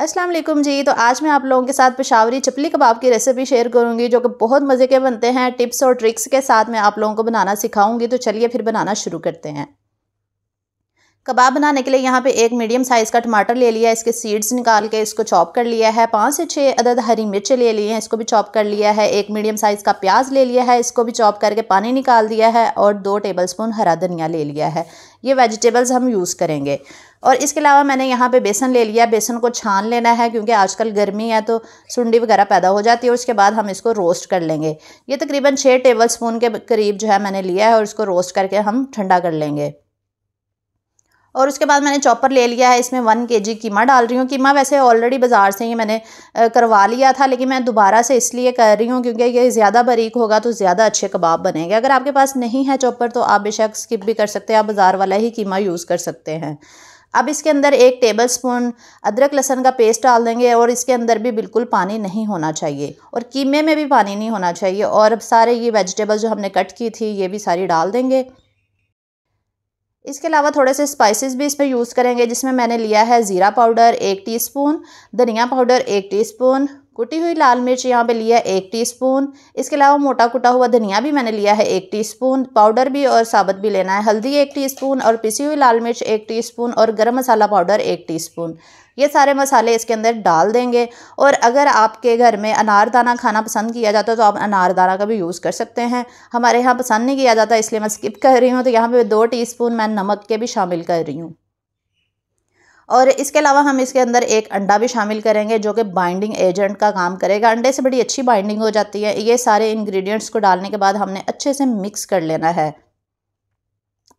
अस्सलाम वालेकुम जी तो आज मैं आप लोगों के साथ पेशावरी चपली कबाब की रेसिपी शेयर करूंगी जो कि बहुत मज़े के बनते हैं टिप्स और ट्रिक्स के साथ मैं आप लोगों को बनाना सिखाऊंगी तो चलिए फिर बनाना शुरू करते हैं कबाब बनाने के लिए यहाँ पे एक मीडियम साइज़ का टमाटर ले लिया इसके सीड्स निकाल के इसको चॉप कर लिया है पाँच से छः अदद हरी मिर्च ले लिए हैं इसको भी चॉप कर लिया है एक मीडियम साइज़ का प्याज ले लिया है इसको भी चॉप करके पानी निकाल दिया है और दो टेबलस्पून हरा धनिया ले लिया है ये वेजिटेबल्स हम यूज़ करेंगे और इसके अलावा मैंने यहाँ पे बेसन ले लिया बेसन को छान लेना है क्योंकि आजकल गर्मी है तो सुंडी वगैरह पैदा हो जाती है उसके बाद हम इसको रोस्ट कर लेंगे ये तकरीबन छः टेबल स्पून के करीब जो है मैंने लिया है और इसको रोस्ट करके हम ठंडा कर लेंगे और उसके बाद मैंने चॉपर ले लिया है इसमें वन के जी कीमा डाल रही हूँ कीमा वैसे ऑलरेडी बाज़ार से ही मैंने करवा लिया था लेकिन मैं दोबारा से इसलिए कर रही हूँ क्योंकि ये ज़्यादा बारीक होगा तो ज़्यादा अच्छे कबाब बनेंगे अगर आपके पास नहीं है चॉपर तो आप बेशक स्किप भी कर सकते हैं आप बाज़ार वाला ही कीमा यूज़ कर सकते हैं अब इसके अंदर एक टेबल स्पून अदरक लहसन का पेस्ट डाल देंगे और इसके अंदर भी बिल्कुल पानी नहीं होना चाहिए और कीमे में भी पानी नहीं होना चाहिए और अब सारे ये वेजिटेबल जो हमने कट की थी ये भी सारी डाल देंगे इसके अलावा थोड़े से स्पाइसेस भी इसमें यूज़ करेंगे जिसमें मैंने लिया है ज़ीरा पाउडर एक टीस्पून धनिया पाउडर एक टीस्पून कुटी हुई लाल मिर्च यहाँ पे लिया है एक टीस्पून इसके अलावा मोटा कुटा हुआ धनिया भी मैंने लिया है एक टीस्पून पाउडर भी और साबुत भी लेना है हल्दी एक टीस्पून और पिसी हुई लाल मिर्च एक टीस्पून और गरम मसाला पाउडर एक टीस्पून ये सारे मसाले इसके अंदर डाल देंगे और अगर आपके घर में अनारदाना खाना पसंद किया जाता है तो आप अनारदाना का भी यूज़ कर सकते हैं हमारे यहाँ पसंद नहीं किया जाता इसलिए मैं स्किप कर रही हूँ तो यहाँ पर दो टी मैं नमक के भी शामिल कर रही हूँ और इसके अलावा हम इसके अंदर एक अंडा भी शामिल करेंगे जो कि बाइंडिंग एजेंट का काम करेगा अंडे से बड़ी अच्छी बाइंडिंग हो जाती है ये सारे इंग्रेडिएंट्स को डालने के बाद हमने अच्छे से मिक्स कर लेना है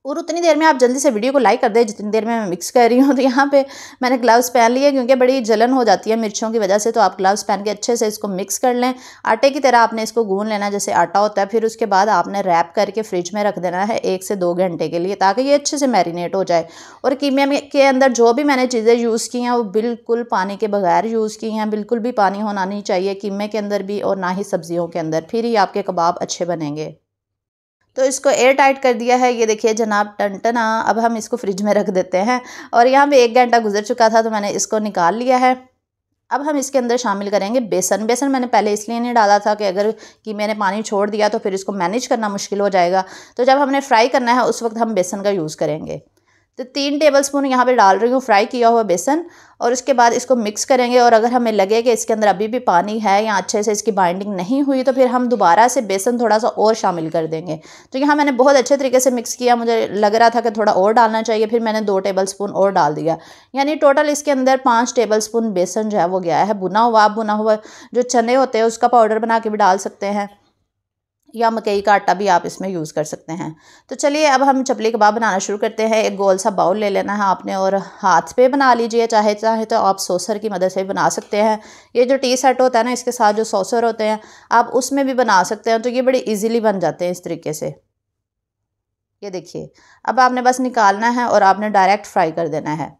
और उतनी देर में आप जल्दी से वीडियो को लाइक कर दें जितनी देर में मैं मिक्स कर रही हूँ तो यहाँ पे मैंने ग्लव्स पहन लिए क्योंकि बड़ी जलन हो जाती है मिर्चों की वजह से तो आप ग्लव्स पहन के अच्छे से इसको मिक्स कर लें आटे की तरह आपने इसको गून लेना जैसे आटा होता है फिर उसके बाद आपने रैप करके फ्रिज में रख देना है एक से दो घंटे के लिए ताकि ये अच्छे से मैरिनेट हो जाए और कीमे के अंदर जो भी मैंने चीज़ें यूज़ की हैं वो बिल्कुल पानी के बगैर यूज़ की हैं बिल्कुल भी पानी होना नहीं चाहिए कीमे के अंदर भी और ना ही सब्ज़ियों के अंदर फिर ही आपके कबाब अच्छे बनेंगे तो इसको एयर टाइट कर दिया है ये देखिए जनाब टंटना अब हम इसको फ्रिज में रख देते हैं और यहाँ पे एक घंटा गुजर चुका था तो मैंने इसको निकाल लिया है अब हम इसके अंदर शामिल करेंगे बेसन बेसन मैंने पहले इसलिए नहीं डाला था कि अगर कि मैंने पानी छोड़ दिया तो फिर इसको मैनेज करना मुश्किल हो जाएगा तो जब हमने फ्राई करना है उस वक्त हम बेसन का यूज़ करेंगे तो तीन टेबल स्पून यहाँ पर डाल रही हूँ फ्राई किया हुआ बेसन और उसके बाद इसको मिक्स करेंगे और अगर हमें लगे कि इसके अंदर अभी भी पानी है या अच्छे से इसकी बाइंडिंग नहीं हुई तो फिर हम दोबारा से बेसन थोड़ा सा और शामिल कर देंगे तो यहाँ मैंने बहुत अच्छे तरीके से मिक्स किया मुझे लग रहा था कि थोड़ा और डालना चाहिए फिर मैंने दो टेबल स्पून और डाल दिया यानी टोटल इसके अंदर पाँच टेबल स्पून बेसन जो है वो गया है बुना हुआ आप बुना हुआ जो चने होते हैं उसका पाउडर बना के भी डाल सकते हैं या मकई का आटा भी आप इसमें यूज़ कर सकते हैं तो चलिए अब हम चपली कबाब बनाना शुरू करते हैं एक गोल सा बाउल ले लेना है आपने और हाथ पे बना लीजिए चाहे चाहे तो आप सोसर की मदद से बना सकते हैं ये जो टी सेट होता है ना इसके साथ जो सोसर होते हैं आप उसमें भी बना सकते हैं तो ये बड़े ईजिली बन जाते हैं इस तरीके से ये देखिए अब आपने बस निकालना है और आपने डायरेक्ट फ्राई कर देना है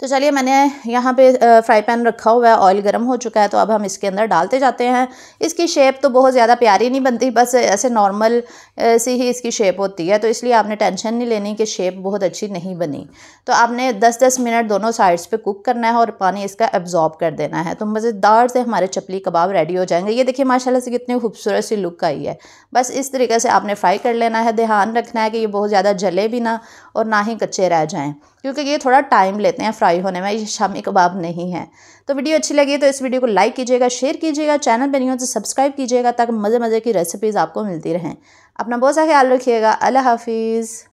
तो चलिए मैंने यहाँ पे फ्राई पैन रखा हुआ है ऑयल गर्म हो चुका है तो अब हम इसके अंदर डालते जाते हैं इसकी शेप तो बहुत ज़्यादा प्यारी नहीं बनती बस ऐसे नॉर्मल सी ही इसकी शेप होती है तो इसलिए आपने टेंशन नहीं लेनी कि शेप बहुत अच्छी नहीं बनी तो आपने 10-10 मिनट दोनों साइड्स पे कुक करना है और पानी इसका एब्जॉर्ब कर देना है तो मज़ेदार से हमारे चपली कबाब रेडी हो जाएंगे ये देखिए माशाला से कितनी खूबसूरत सी लुक आई है बस इस तरीके से आपने फ्राई कर लेना है ध्यान रखना है कि ये बहुत ज़्यादा जले भी ना और ना ही कच्चे रह जाएँ क्योंकि ये थोड़ा टाइम लेते हैं फ्राई होने में ये शामी कबाब नहीं है तो वीडियो अच्छी लगी तो इस वीडियो को लाइक कीजिएगा शेयर कीजिएगा चैनल पर नहीं हो तो सब्सक्राइब कीजिएगा ताकि मज़े मज़े की रेसिपीज़ आपको मिलती रहें अपना बहुत सा ख्याल रखिएगा अल्लाह हाफिज़